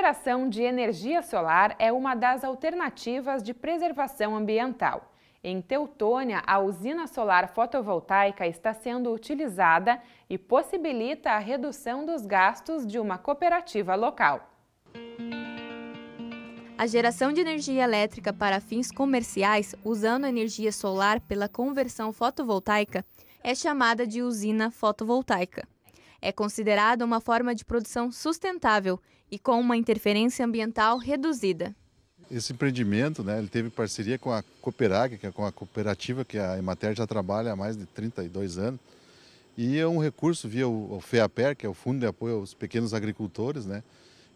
geração de energia solar é uma das alternativas de preservação ambiental. Em Teutônia, a usina solar fotovoltaica está sendo utilizada e possibilita a redução dos gastos de uma cooperativa local. A geração de energia elétrica para fins comerciais, usando energia solar pela conversão fotovoltaica, é chamada de usina fotovoltaica. É considerada uma forma de produção sustentável e com uma interferência ambiental reduzida. Esse empreendimento, né, ele teve parceria com a Cooperag, que é com a cooperativa que a Emater já trabalha há mais de 32 anos. E é um recurso via o, FEAPER, que é o Fundo de Apoio aos Pequenos Agricultores, né,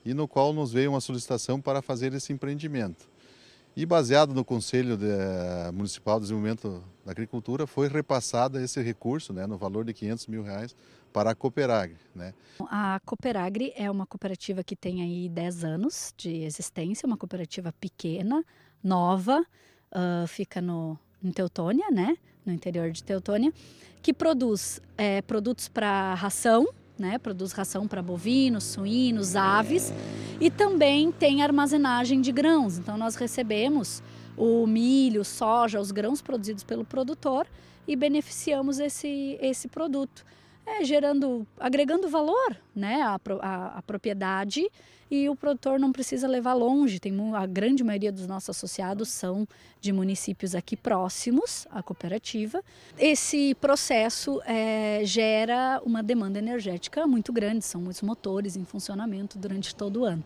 e no qual nos veio uma solicitação para fazer esse empreendimento. E baseado no Conselho de, Municipal de Desenvolvimento da Agricultura, foi repassado esse recurso, né, no valor de 500 mil reais, para a Cooperagre. Né? A Cooperagre é uma cooperativa que tem aí 10 anos de existência, uma cooperativa pequena, nova, uh, fica no, em Teutônia, né? no interior de Teutônia, que produz é, produtos para ração, né? produz ração para bovinos, suínos, aves e também tem armazenagem de grãos. Então nós recebemos o milho, soja, os grãos produzidos pelo produtor e beneficiamos esse, esse produto é, gerando, agregando valor né, à, à, à, propriedade e o produtor não precisa levar longe. Tem a grande maioria dos nossos associados são de municípios aqui próximos à cooperativa. Esse processo é, gera uma demanda energética muito grande, são muitos motores em funcionamento durante todo o ano.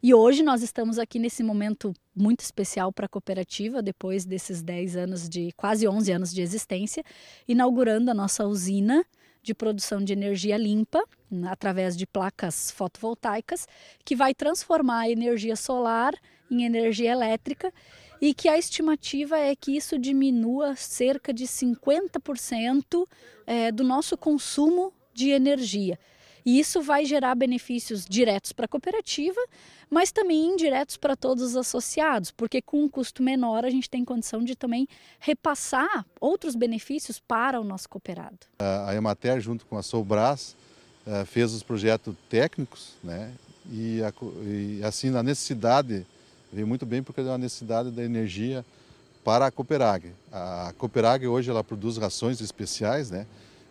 E hoje nós estamos aqui nesse momento muito especial para a cooperativa, depois desses 10 anos de quase 11 anos de existência, inaugurando a nossa usina de produção de energia limpa né, através de placas fotovoltaicas, que vai transformar a energia solar em energia elétrica e que a estimativa é que isso diminua cerca de 50% eh, do nosso consumo de energia. E isso vai gerar benefícios diretos para a cooperativa, mas também indiretos para todos os associados, porque com um custo menor a gente tem condição de também repassar outros benefícios para o nosso cooperado. A Emater, junto com a Sobras, eh, fez os projetos técnicos, né? E, a, e assim, a necessidade, veio muito bem porque é uma necessidade da energia para a Cooperag. A Cooperag hoje ela produz rações especiais, né?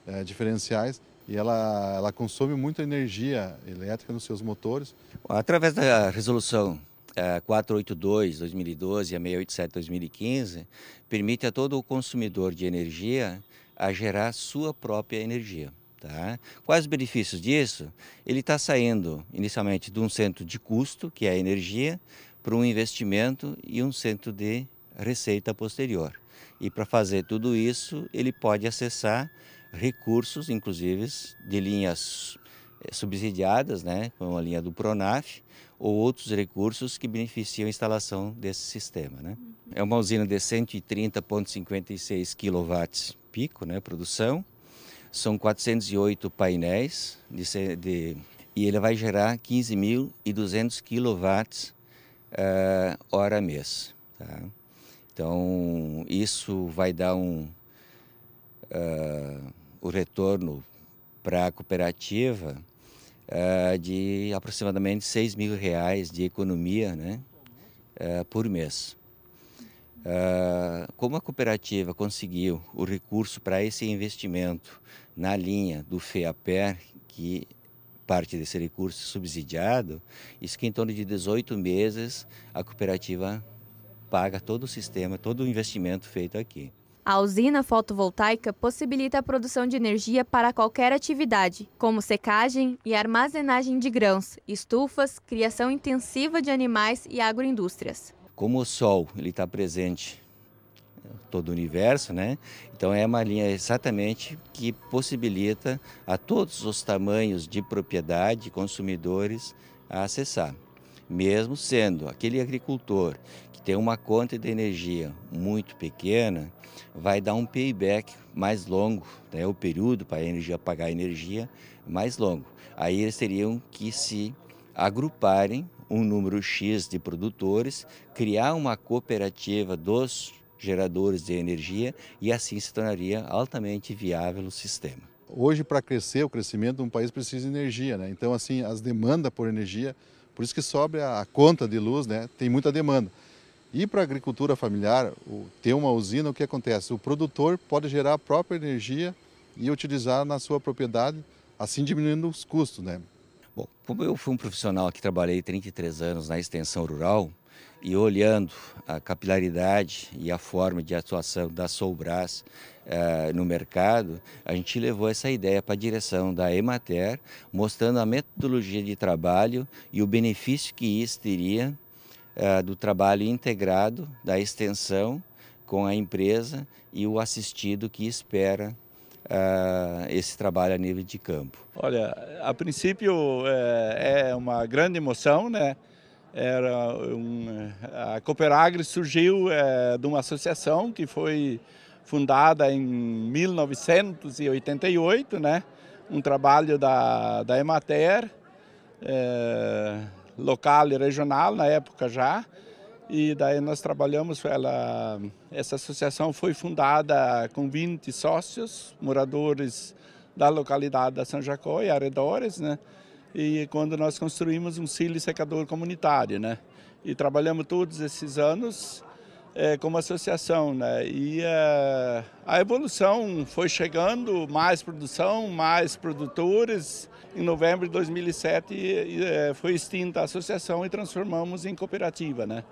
Eh, diferenciais, e ela, ela consome muita energia elétrica nos seus motores. Através da resolução é, a 482 2012 e a 687 2015 permite a todo o consumidor de energia a gerar sua própria energia. Tá? Quais os benefícios disso? Ele está saindo inicialmente de um centro de custo, que é a energia, para um investimento e um centro de receita posterior. E para fazer tudo isso, ele pode acessar recursos, inclusive, de linhas eh, subsidiadas, né, como a linha do Pronaf, ou outros recursos que beneficiam a instalação desse sistema. Né. Uhum. É uma usina de 130,56 kW pico, né, produção. São 408 painéis de, de e ele vai gerar 15.200 kW uh, hora mês. Tá? Então, isso vai dar um... Uh, o retorno para a cooperativa uh, de aproximadamente 6 mil reais de economia né, uh, por mês. Uh, como a cooperativa conseguiu o recurso para esse investimento na linha do FEAPER, que parte desse recurso subsidiado, isso que em torno de 18 meses a cooperativa paga todo o sistema, todo o investimento feito aqui. A usina fotovoltaica possibilita a produção de energia para qualquer atividade, como secagem e armazenagem de grãos, estufas, criação intensiva de animais e agroindústrias. Como o sol ele está presente todo o universo, né? Então é uma linha exatamente que possibilita a todos os tamanhos de propriedade, consumidores a acessar mesmo sendo aquele agricultor que tem uma conta de energia muito pequena, vai dar um payback mais longo, né? o período para a energia pagar a energia mais longo. Aí eles teriam que se agruparem um número X de produtores, criar uma cooperativa dos geradores de energia e assim se tornaria altamente viável o sistema. Hoje, para crescer, o crescimento de um país precisa de energia, né? Então, assim, as demandas por energia por isso que sobre a conta de luz, né, tem muita demanda. E para a agricultura familiar, ter uma usina, o que acontece? O produtor pode gerar a própria energia e utilizar na sua propriedade, assim diminuindo os custos, né? Bom, como eu fui um profissional que trabalhei 33 anos na extensão rural, e olhando a capilaridade e a forma de atuação da Soubras uh, eh, no mercado, a gente levou essa ideia para a direção da Emater, mostrando a metodologia de trabalho e o benefício que isso teria uh, do trabalho integrado, da extensão com a empresa e o assistido que espera uh, esse trabalho a nível de campo. Olha, a princípio é, é uma grande emoção, né? Era um, eh, a Cooperagri surgiu é, de uma associação que foi fundada em 1988, né? um trabalho da, da Emater, é, local e regional na época já, e daí nós trabalhamos, ela, essa associação foi fundada com 20 sócios, moradores da localidade da São Jacó e arredores, né? e quando nós construímos um cílio secador comunitário, né? E trabalhamos todos esses anos é, como associação, né? E é, a evolução foi chegando, mais produção, mais produtores. Em novembro de 2007 é, foi extinta a associação e transformamos em cooperativa, né?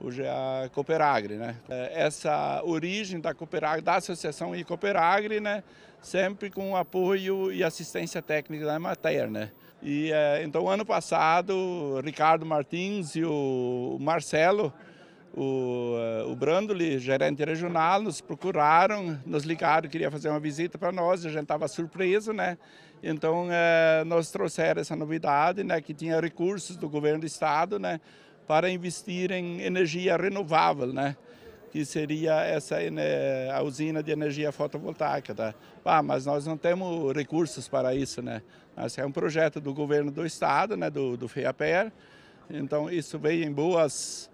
Hoje é a Cooperagre, né? É, essa origem da Cooperagre, da associação e Cooperagre, né? Sempre com apoio e assistência técnica da Emater, né? E é, então ano passado, o Ricardo Martins e o Marcelo, o, é, o Brandoli, gerente regional, nos procuraram, nos ligaram, queria fazer uma visita para nós, a gente estava surpreso, né? Então é, nós trouxeram essa novidade, né, que tinha recursos do governo do estado, né, para investir em energia renovável, né? que seria essa a usina de energia fotovoltaica. Tá? Ah, mas nós não temos recursos para isso, né? Esse é um projeto do governo do estado, né, do, do FEAPER, então isso veio em boas,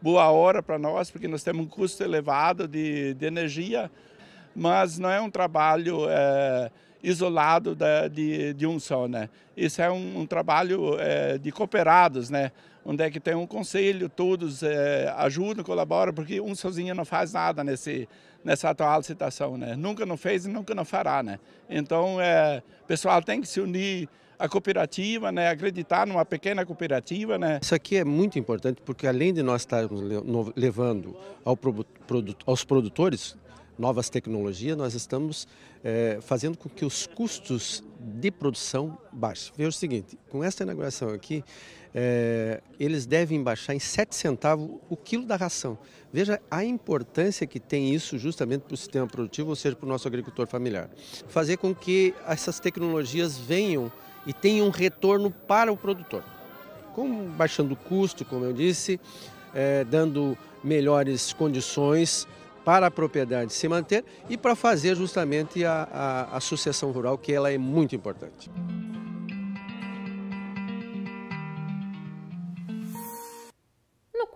boa hora para nós, porque nós temos um custo elevado de, de energia, mas não é um trabalho é, isolado da, de, de um só, né? Isso é um, um trabalho é, de cooperados, né? onde é que tem um conselho, todos é, ajudam, colaboram, porque um sozinho não faz nada nesse, nessa atual situação, né? Nunca não fez e nunca não fará, né? Então, é, o pessoal tem que se unir, a cooperativa, né, acreditar numa pequena cooperativa. Né. Isso aqui é muito importante porque além de nós estarmos levando ao produto, aos produtores novas tecnologias, nós estamos é, fazendo com que os custos de produção baixem. Veja o seguinte, com essa inauguração aqui, é, eles devem baixar em 7 centavos o quilo da ração. Veja a importância que tem isso justamente para o sistema produtivo, ou seja, para o nosso agricultor familiar. Fazer com que essas tecnologias venham e tenham um retorno para o produtor. com baixando o custo, como eu disse, é, dando melhores condições para a propriedade se manter e para fazer justamente a, a, a sucessão rural, que ela é muito importante.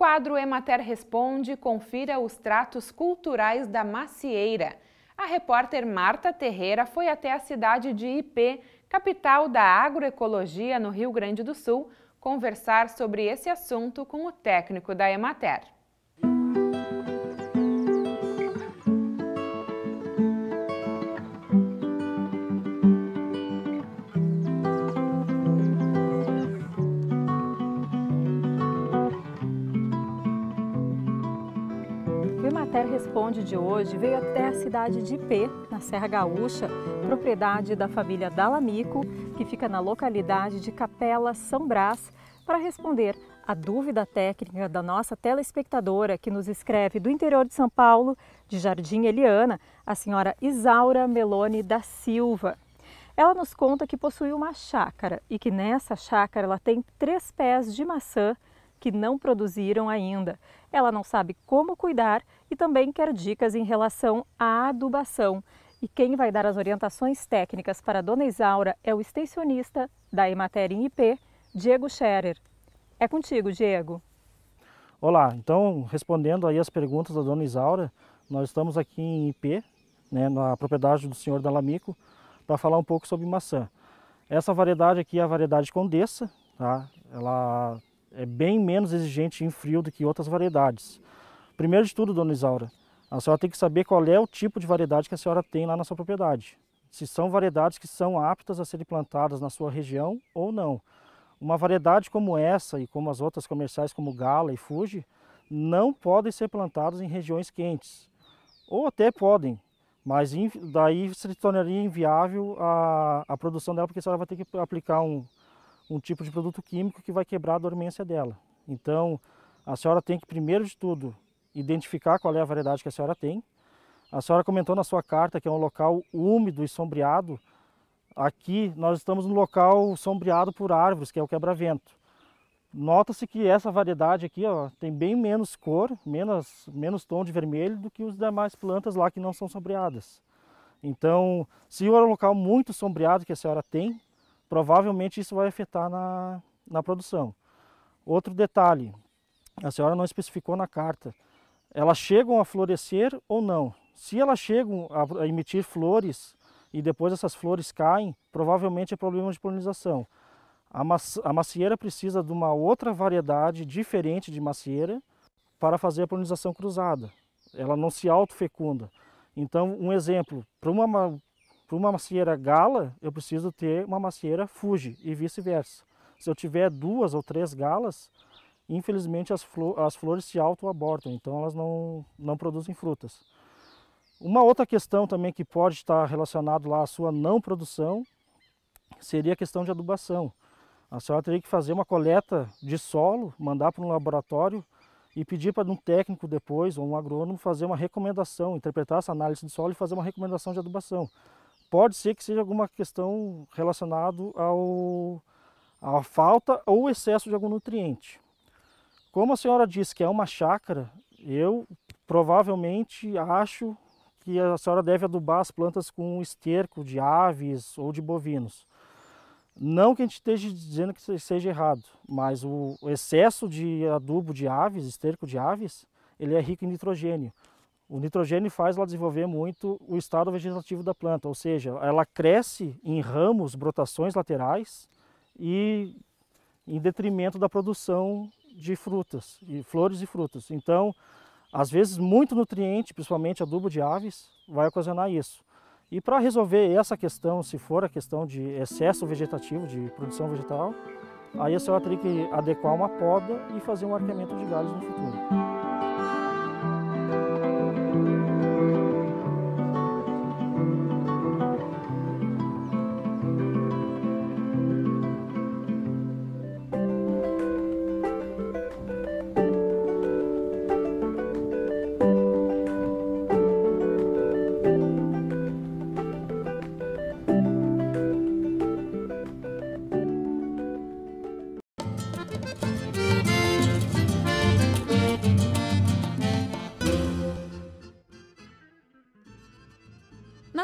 quadro Emater Responde, confira os tratos culturais da macieira. A repórter Marta Terreira foi até a cidade de IP, capital da agroecologia no Rio Grande do Sul, conversar sobre esse assunto com o técnico da Emater. de hoje veio até a cidade de Ipê, na Serra Gaúcha, propriedade da família Dalamico, que fica na localidade de Capela São Brás, para responder a dúvida técnica da nossa telespectadora que nos escreve do interior de São Paulo, de Jardim Eliana, a senhora Isaura Meloni da Silva. Ela nos conta que possui uma chácara e que nessa chácara ela tem três pés de maçã que não produziram ainda. Ela não sabe como cuidar e também quer dicas em relação à adubação. E quem vai dar as orientações técnicas para a dona Isaura é o extensionista da Emater em IP, Diego Scherer. É contigo, Diego. Olá, então respondendo aí as perguntas da dona Isaura, nós estamos aqui em IP, né, na propriedade do senhor Dalamico, para falar um pouco sobre maçã. Essa variedade aqui é a variedade Condessa, tá? Ela é bem menos exigente em frio do que outras variedades. Primeiro de tudo, dona Isaura, a senhora tem que saber qual é o tipo de variedade que a senhora tem lá na sua propriedade. Se são variedades que são aptas a serem plantadas na sua região ou não. Uma variedade como essa e como as outras comerciais como Gala e Fuji não podem ser plantadas em regiões quentes. Ou até podem, mas daí se tornaria inviável a, a produção dela porque a senhora vai ter que aplicar um, um tipo de produto químico que vai quebrar a dormência dela. Então, a senhora tem que, primeiro de tudo, identificar qual é a variedade que a senhora tem. A senhora comentou na sua carta que é um local úmido e sombreado. Aqui nós estamos no local sombreado por árvores, que é o quebra-vento. Nota-se que essa variedade aqui ó, tem bem menos cor, menos, menos tom de vermelho do que os demais plantas lá que não são sombreadas. Então, se é um local muito sombreado que a senhora tem, provavelmente isso vai afetar na, na produção. Outro detalhe, a senhora não especificou na carta, elas chegam a florescer ou não? Se elas chegam a emitir flores e depois essas flores caem, provavelmente é problema de polinização. A, a macieira precisa de uma outra variedade diferente de macieira para fazer a polinização cruzada. Ela não se autofecunda. Então, um exemplo, para uma para uma macieira gala, eu preciso ter uma macieira Fuji e vice-versa. Se eu tiver duas ou três galas, infelizmente as, flor, as flores se autoabortam, então elas não, não produzem frutas. Uma outra questão também que pode estar relacionado lá à sua não produção seria a questão de adubação. A senhora teria que fazer uma coleta de solo, mandar para um laboratório e pedir para um técnico depois, ou um agrônomo, fazer uma recomendação, interpretar essa análise de solo e fazer uma recomendação de adubação. Pode ser que seja alguma questão relacionada ao, à falta ou excesso de algum nutriente. Como a senhora disse que é uma chácara, eu provavelmente acho que a senhora deve adubar as plantas com esterco de aves ou de bovinos. Não que a gente esteja dizendo que seja errado, mas o excesso de adubo de aves, esterco de aves, ele é rico em nitrogênio. O nitrogênio faz ela desenvolver muito o estado vegetativo da planta, ou seja, ela cresce em ramos, brotações laterais e em detrimento da produção de frutas, de flores e frutas. Então, às vezes, muito nutriente, principalmente adubo de aves, vai ocasionar isso. E para resolver essa questão, se for a questão de excesso vegetativo, de produção vegetal, aí a é senhora teria que adequar uma poda e fazer um arqueamento de galhos no futuro.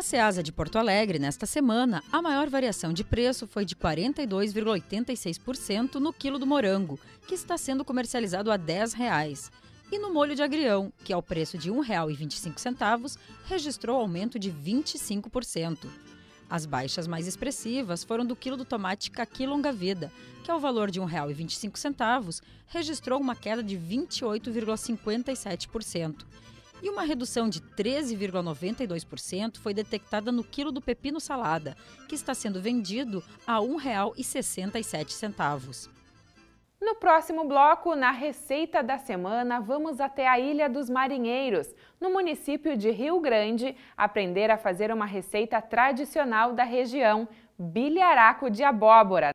Ceasa de Porto Alegre, nesta semana, a maior variação de preço foi de 42,86% no quilo do morango, que está sendo comercializado a R$ 10,00, e no molho de agrião, que ao é preço de R$ 1,25, registrou aumento de 25%. As baixas mais expressivas foram do quilo do tomate caqui longa-vida, que ao valor de R$ 1,25, registrou uma queda de 28,57%. E uma redução de 13,92% foi detectada no quilo do pepino salada, que está sendo vendido a R$ 1,67. No próximo bloco, na Receita da Semana, vamos até a Ilha dos Marinheiros, no município de Rio Grande, aprender a fazer uma receita tradicional da região, bilharaco de abóbora.